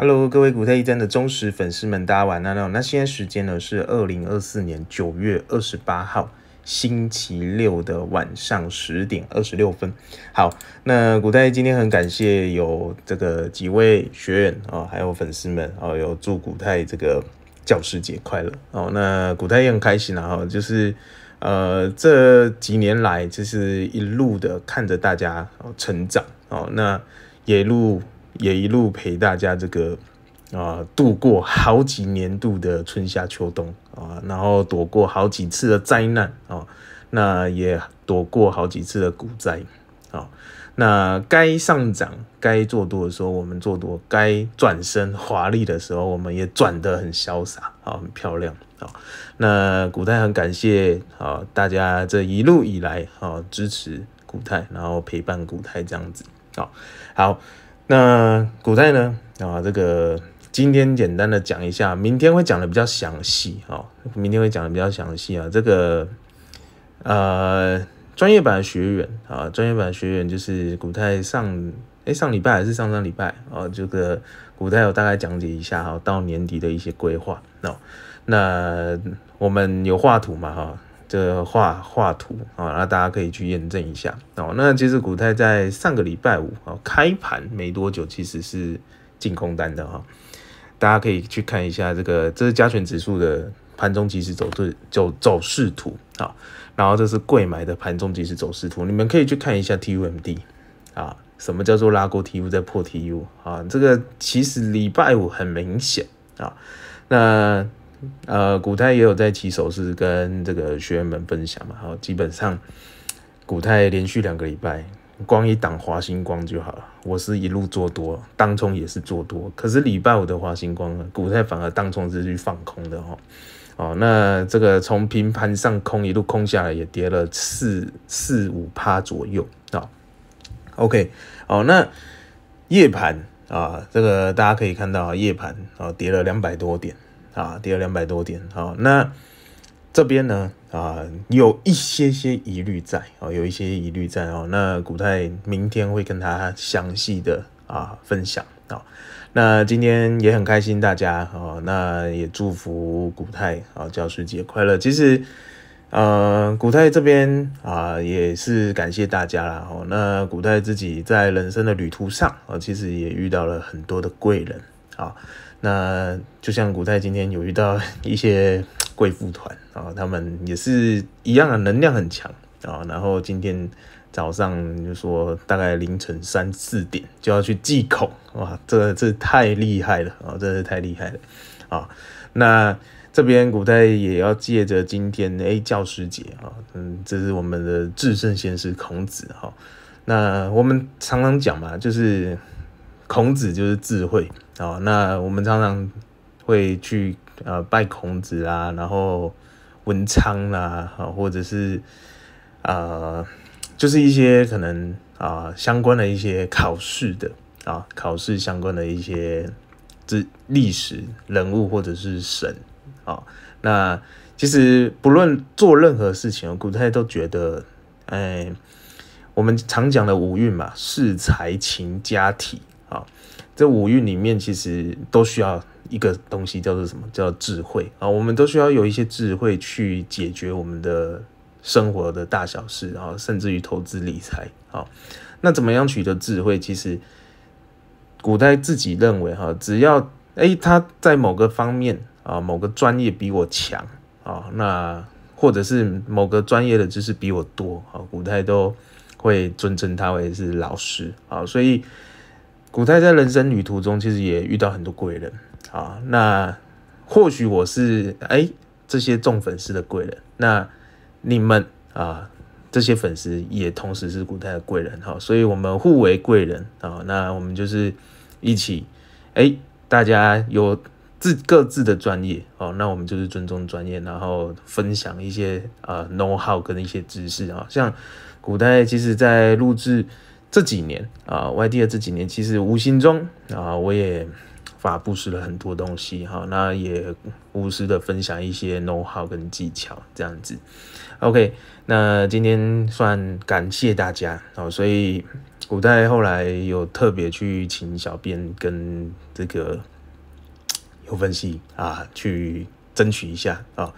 Hello，各位古泰一真的忠实粉丝们，大家晚安喽！那现在时间呢是二零二四年九月二十八号星期六的晚上十点二十六分。好，那古泰今天很感谢有这个几位学员啊，还有粉丝们哦，有祝古泰这个教师节快乐哦。那古泰也很开心啊，就是呃这几年来就是一路的看着大家哦成长哦，那也路。也一路陪大家这个啊度过好几年度的春夏秋冬啊，然后躲过好几次的灾难啊，那也躲过好几次的股灾啊，那该上涨该做多的时候我们做多，该转身华丽的时候我们也转得很潇洒啊，很漂亮啊。那股太很感谢啊大家这一路以来啊支持股太，然后陪伴股太这样子啊好。那古代呢？啊，这个今天简单的讲一下，明天会讲的比较详细啊。明天会讲的比较详细啊。这个呃，专业版学员啊，专业版学员就是古代上，哎，上礼拜还是上上礼拜啊，这个古代有大概讲解一下哈，到年底的一些规划。那那我们有画图嘛？哈。这画画图啊，那大家可以去验证一下哦。那其实股泰在上个礼拜五啊开盘没多久，其实是净空单的哈。大家可以去看一下这个，这是加权指数的盘中即时走势走走势图啊。然后这是贵买的盘中即时走势图，你们可以去看一下 T U M D 啊。什么叫做拉高 T U 再破 T U 啊？这个其实礼拜五很明显啊。那呃，古泰也有在起手势跟这个学员们分享嘛。好，基本上古泰连续两个礼拜光一档华星光就好了。我是一路做多，当冲也是做多。可是礼拜五的华星光，古泰反而当冲是去放空的哈。哦，那这个从平盘上空一路空下来，也跌了四四五趴左右啊。OK，哦，那夜盘啊，这个大家可以看到，夜盘哦跌了两百多点。啊，跌了两百多点，啊。那这边呢，啊，有一些些疑虑在，啊，有一些疑虑在，哦，那古泰明天会跟他详细的啊分享，啊。那今天也很开心大家，啊，那也祝福古泰啊教师节快乐。其实，呃，古泰这边啊也是感谢大家啦，哦，那古泰自己在人生的旅途上，哦，其实也遇到了很多的贵人，啊。那就像古代今天有遇到一些 贵妇团啊，他们也是一样的能量很强啊。然后今天早上就说大概凌晨三四点就要去祭孔哇，这这太厉害了啊！真是太厉害了啊。那这边古代也要借着今天哎教师节啊，嗯，这是我们的至圣先师孔子哈。那我们常常讲嘛，就是孔子就是智慧。哦，那我们常常会去呃拜孔子啊，然后文昌啊，啊或者是呃就是一些可能啊相关的一些考试的啊考试相关的一些这历史人物或者是神啊，那其实不论做任何事情，古代都觉得哎我们常讲的五运嘛，是财、情、家、体。这五蕴里面，其实都需要一个东西，叫做什么？叫智慧啊！我们都需要有一些智慧去解决我们的生活的大小事，然后甚至于投资理财啊。那怎么样取得智慧？其实古代自己认为哈，只要诶他在某个方面啊，某个专业比我强啊，那或者是某个专业的知识比我多啊，古代都会尊称他为是老师啊，所以。古代在人生旅途中，其实也遇到很多贵人啊。那或许我是哎这些众粉丝的贵人，那你们啊这些粉丝也同时是古代的贵人哈。所以，我们互为贵人啊。那我们就是一起哎，大家有自各自的专业哦。那我们就是尊重专业，然后分享一些呃 know how 跟一些知识啊。像古代其实，在录制。这几年啊，外地的这几年，其实无形中啊，我也发布施了很多东西哈，那也无私的分享一些 know how 跟技巧这样子。OK，那今天算感谢大家哦，所以古代后来有特别去请小编跟这个有分析啊，去争取一下啊，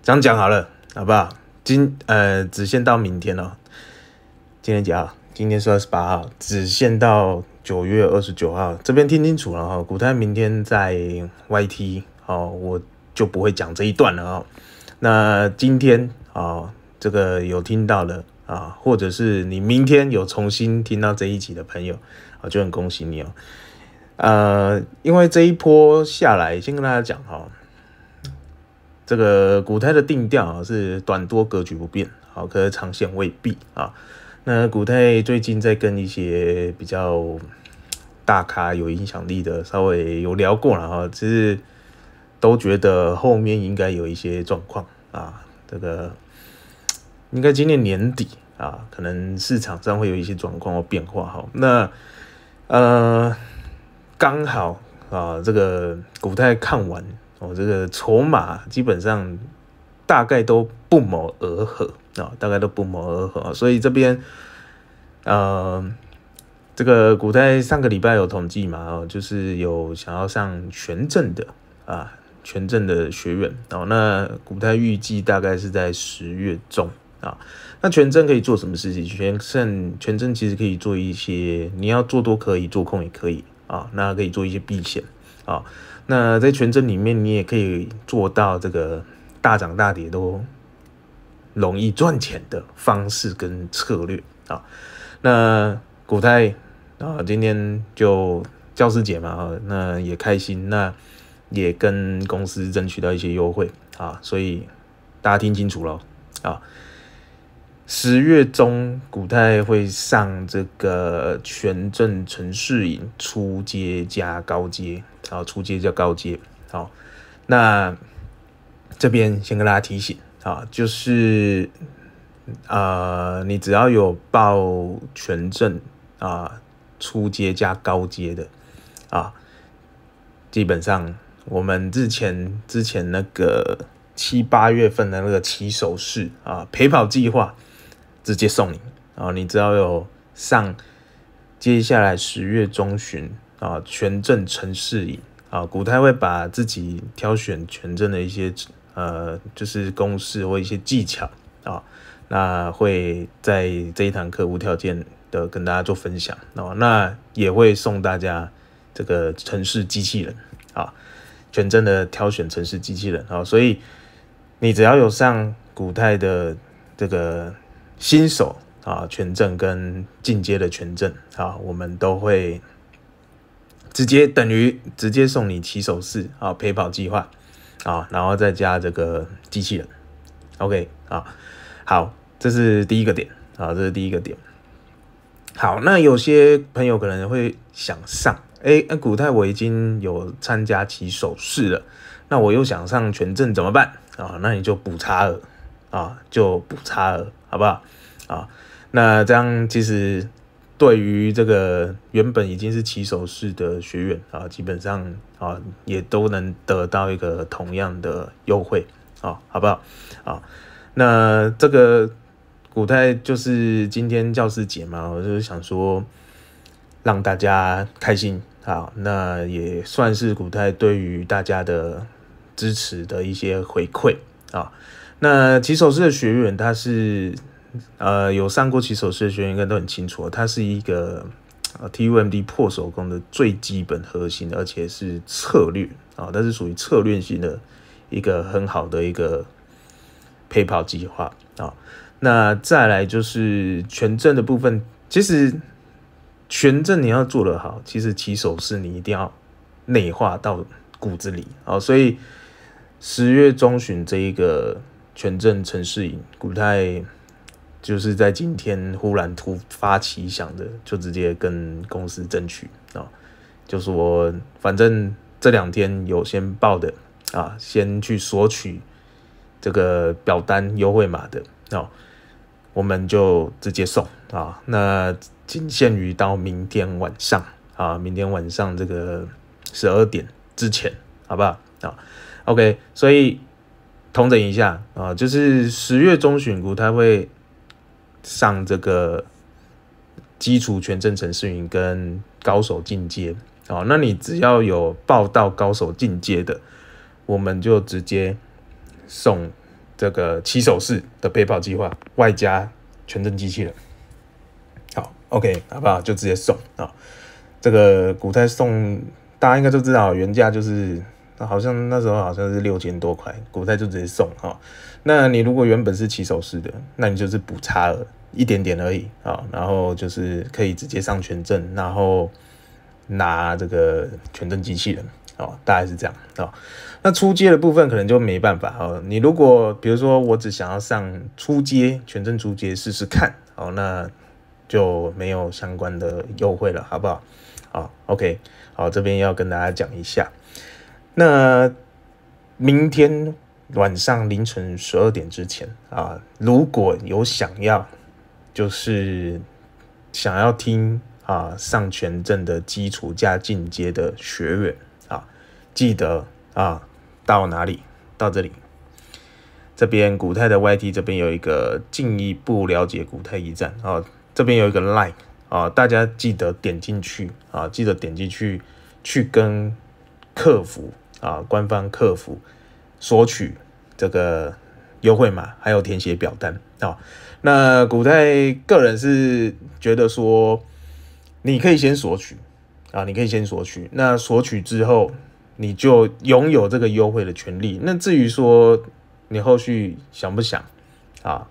讲讲好了，好不好？今呃只限到明天哦，今天几号？今天是二十八号，只限到九月二十九号。这边听清楚了哈，股胎明天在 YT，哦，我就不会讲这一段了哈。那今天啊，这个有听到的啊，或者是你明天有重新听到这一集的朋友，啊，就很恭喜你哦。呃，因为这一波下来，先跟大家讲哈，这个股胎的定调是短多格局不变，好，可是长线未必啊。那古泰最近在跟一些比较大咖、有影响力的稍微有聊过了哈，只是都觉得后面应该有一些状况啊，这个应该今年年底啊，可能市场上会有一些状况或变化哈。那呃，刚好啊，这个古泰看完，我这个筹码基本上大概都。不谋而合啊，大概都不谋而合，所以这边，呃，这个古代上个礼拜有统计嘛，就是有想要上全镇的啊，全镇的学员哦，那古代预计大概是在十月中啊，那全镇可以做什么事情？全镇全镇其实可以做一些，你要做多可以做空也可以啊，那可以做一些避险啊，那在全镇里面你也可以做到这个大涨大跌都。容易赚钱的方式跟策略啊，那古泰啊，今天就教师节嘛那也开心，那也跟公司争取到一些优惠啊，所以大家听清楚了啊，十月中古泰会上这个全镇城市营初阶加高阶啊，初阶加高阶好，那这边先跟大家提醒。啊，就是，呃，你只要有报全证啊，初阶加高阶的，啊，基本上我们之前之前那个七八月份的那个骑手式啊陪跑计划，直接送你啊，你只要有上接下来十月中旬啊全证城市营啊，股太会把自己挑选全证的一些。呃，就是公式或一些技巧啊，那会在这一堂课无条件的跟大家做分享哦。那也会送大家这个城市机器人啊，全真的挑选城市机器人啊。所以你只要有上古泰的这个新手啊，权证跟进阶的权证啊，我们都会直接等于直接送你起手式啊陪跑计划。啊，然后再加这个机器人，OK，啊，好，这是第一个点，啊，这是第一个点，好，那有些朋友可能会想上，哎，那股泰我已经有参加起手势了，那我又想上全证怎么办？啊，那你就补差额，啊，就补差额，好不好？啊，那这样其实。对于这个原本已经是骑手式的学员啊，基本上啊也都能得到一个同样的优惠啊，好不好啊？那这个古代就是今天教师节嘛，我就想说让大家开心啊，那也算是古代对于大家的支持的一些回馈啊。那骑手式的学员他是。呃，有上过骑手式的学员应该都很清楚，它是一个 T U M D 破手工的最基本核心，而且是策略啊，它是属于策略型的一个很好的一个配跑计划啊。那再来就是权证的部分，其实权证你要做得好，其实骑手是你一定要内化到骨子里啊。所以十月中旬这一个权证城市营股太。就是在今天忽然突发奇想的，就直接跟公司争取啊，就说反正这两天有先报的啊，先去索取这个表单优惠码的啊，我们就直接送啊，那仅限于到明天晚上啊，明天晚上这个十二点之前，好不好啊？OK，所以统整一下啊，就是十月中旬股它会。上这个基础全真陈世云跟高手进阶，哦。那你只要有报到高手进阶的，我们就直接送这个骑手式”的背包计划外加全真机器人，好，OK，好不好？就直接送啊，这个古代送大家应该都知道，原价就是。好像那时候好像是六千多块，股泰就直接送哈。那你如果原本是骑手式的，那你就是补差额一点点而已啊。然后就是可以直接上权证，然后拿这个权证机器人哦，大概是这样哦。那出街的部分可能就没办法哦。你如果比如说我只想要上出街权证出街试试看，哦，那就没有相关的优惠了，好不好？好，OK，好，这边要跟大家讲一下。那明天晚上凌晨十二点之前啊，如果有想要，就是想要听啊上全证的基础加进阶的学员啊，记得啊到哪里到这里，这边古泰的 YT 这边有一个进一步了解古泰驿站哦，这边有一个 l i n e 啊，大家记得点进去啊，记得点进去去跟客服。啊，官方客服索取这个优惠码，还有填写表单啊。那古代个人是觉得说，你可以先索取啊，你可以先索取。那索取之后，你就拥有这个优惠的权利。那至于说你后续想不想啊，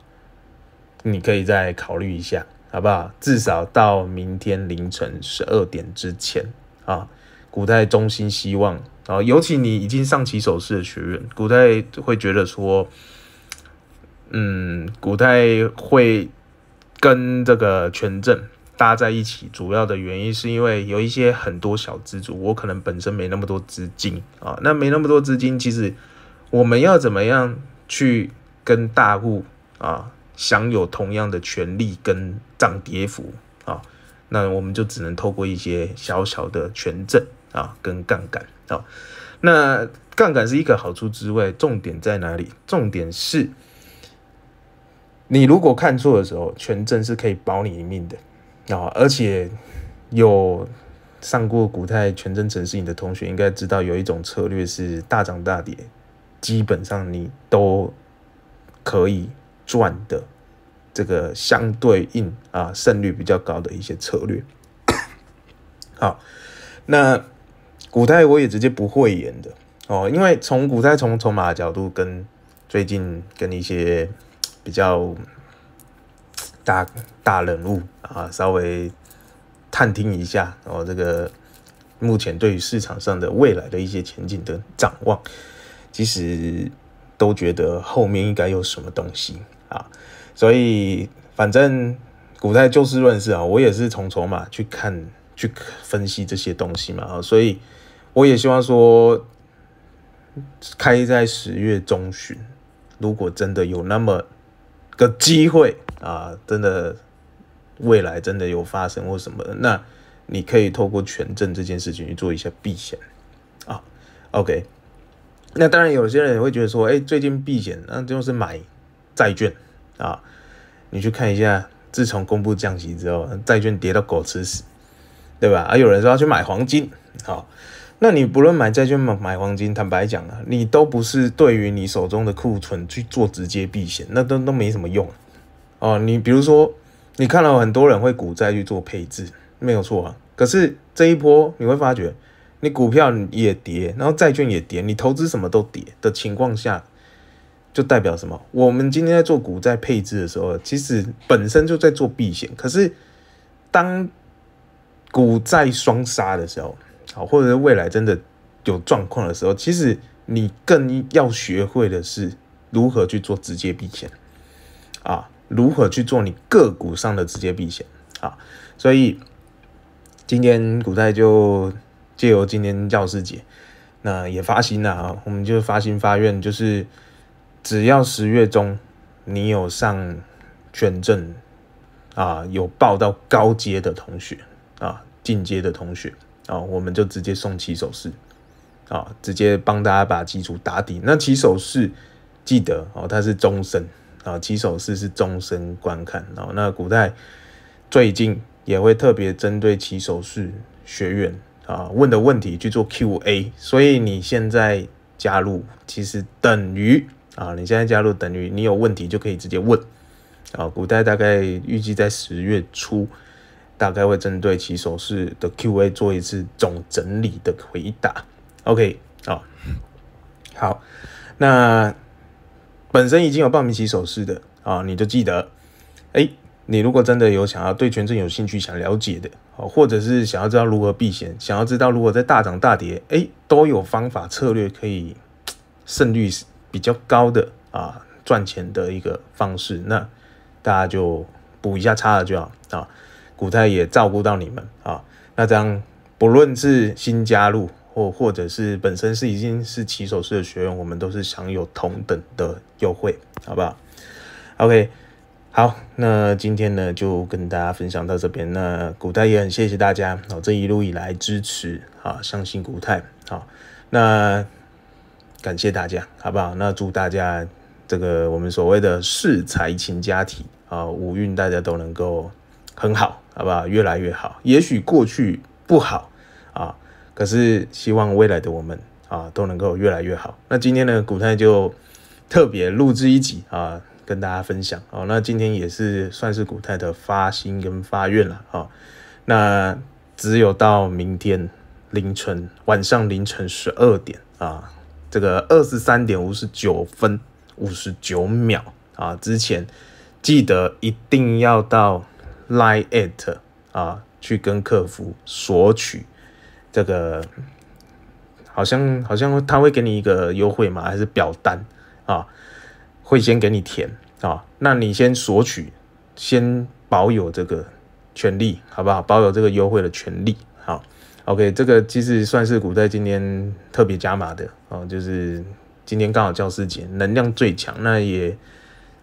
你可以再考虑一下，好不好？至少到明天凌晨十二点之前啊，古代中心希望。啊，尤其你已经上起手势的学员，古代会觉得说，嗯，古代会跟这个权证搭在一起。主要的原因是因为有一些很多小资主，我可能本身没那么多资金啊，那没那么多资金，其实我们要怎么样去跟大户啊享有同样的权利跟涨跌幅啊？那我们就只能透过一些小小的权证啊跟杠杆。好，那杠杆是一个好处之外，重点在哪里？重点是，你如果看错的时候，权证是可以保你一命的。哦，而且有上过古泰权证城市你的同学应该知道，有一种策略是大涨大跌，基本上你都可以赚的。这个相对应啊，胜率比较高的一些策略。好，那。古代我也直接不会演的哦，因为从古代从筹码角度跟最近跟一些比较大大人物啊，稍微探听一下哦，这个目前对于市场上的未来的一些前景的展望，其实都觉得后面应该有什么东西啊，所以反正古代就事论事啊，我也是从筹码去看去分析这些东西嘛啊，所以。我也希望说，开在十月中旬。如果真的有那么个机会啊，真的未来真的有发生或什么，那你可以透过权证这件事情去做一下避险啊。OK，那当然有些人也会觉得说，哎，最近避险那就是买债券啊。你去看一下，自从公布降息之后，债券跌到狗吃屎，对吧？而有人说要去买黄金，好。那你不论买债券嘛，买黄金，坦白讲啊，你都不是对于你手中的库存去做直接避险，那都都没什么用啊。哦，你比如说，你看到很多人会股债去做配置，没有错啊。可是这一波你会发觉，你股票也跌，然后债券也跌，你投资什么都跌的情况下，就代表什么？我们今天在做股债配置的时候，其实本身就在做避险。可是当股债双杀的时候。好，或者是未来真的有状况的时候，其实你更要学会的是如何去做直接避险啊，如何去做你个股上的直接避险啊。所以今天股代就借由今天教师节，那也发心了啊，我们就发心发愿，就是只要十月中你有上全证啊，有报到高阶的同学啊，进阶的同学。哦，我们就直接送起手式，啊，直接帮大家把基础打底。那起手式记得哦，它是终身啊，起手式是终身观看哦。那古代最近也会特别针对起手式学员啊问的问题去做 Q&A，所以你现在加入其实等于啊，你现在加入等于你有问题就可以直接问啊。古代大概预计在十月初。大概会针对起手式的 Q&A 做一次总整理的回答。OK，好，好，那本身已经有报名起手式的啊，你就记得，哎，你如果真的有想要对权证有兴趣、想了解的，哦，或者是想要知道如何避险，想要知道如果在大涨大跌，哎，都有方法策略可以胜率比较高的啊赚钱的一个方式，那大家就补一下差额就好啊。古太也照顾到你们啊，那这样不论是新加入或或者是本身是已经是骑手式的学员，我们都是享有同等的优惠，好不好？OK，好，那今天呢就跟大家分享到这边。那古泰也很谢谢大家，哦，这一路以来支持啊，相信古太好，那感谢大家，好不好？那祝大家这个我们所谓的“世财情家体”啊五运大家都能够很好。好不好？越来越好，也许过去不好啊，可是希望未来的我们啊都能够越来越好。那今天呢，古泰就特别录制一集啊，跟大家分享。哦，那今天也是算是古泰的发心跟发愿了啊。那只有到明天凌晨晚上凌晨十二点啊，这个二十三点五十九分五十九秒啊之前，记得一定要到。lie it 啊，去跟客服索取这个，好像好像他会给你一个优惠码，还是表单啊？会先给你填啊？那你先索取，先保有这个权利，好不好？保有这个优惠的权利。好，OK，这个其实算是股在今天特别加码的哦，就是今天刚好教师节，能量最强。那也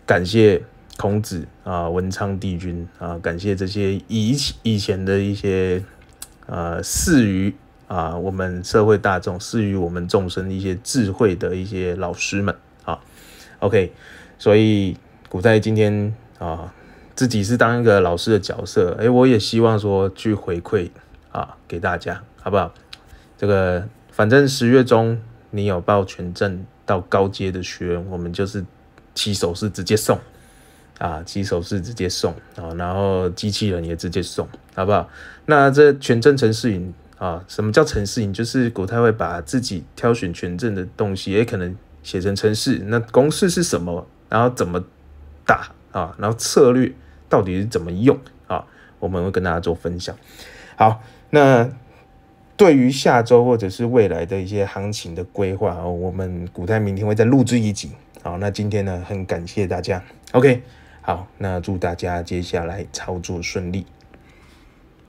感谢。孔子啊，文昌帝君啊，感谢这些以以前的一些呃，赐予啊我们社会大众赐予我们众生一些智慧的一些老师们啊。OK，所以古代今天啊，自己是当一个老师的角色，哎，我也希望说去回馈啊给大家，好不好？这个反正十月中你有报全证到高阶的学员，我们就是起手是直接送。啊，骑手是直接送啊，然后机器人也直接送，好不好？那这权证城市引啊，什么叫城市引？就是股太会把自己挑选权证的东西，也可能写成城市，那公式是什么？然后怎么打啊？然后策略到底是怎么用啊？我们会跟大家做分享。好，那对于下周或者是未来的一些行情的规划，我们股太明天会再录制一集。好，那今天呢，很感谢大家。OK。好，那祝大家接下来操作顺利。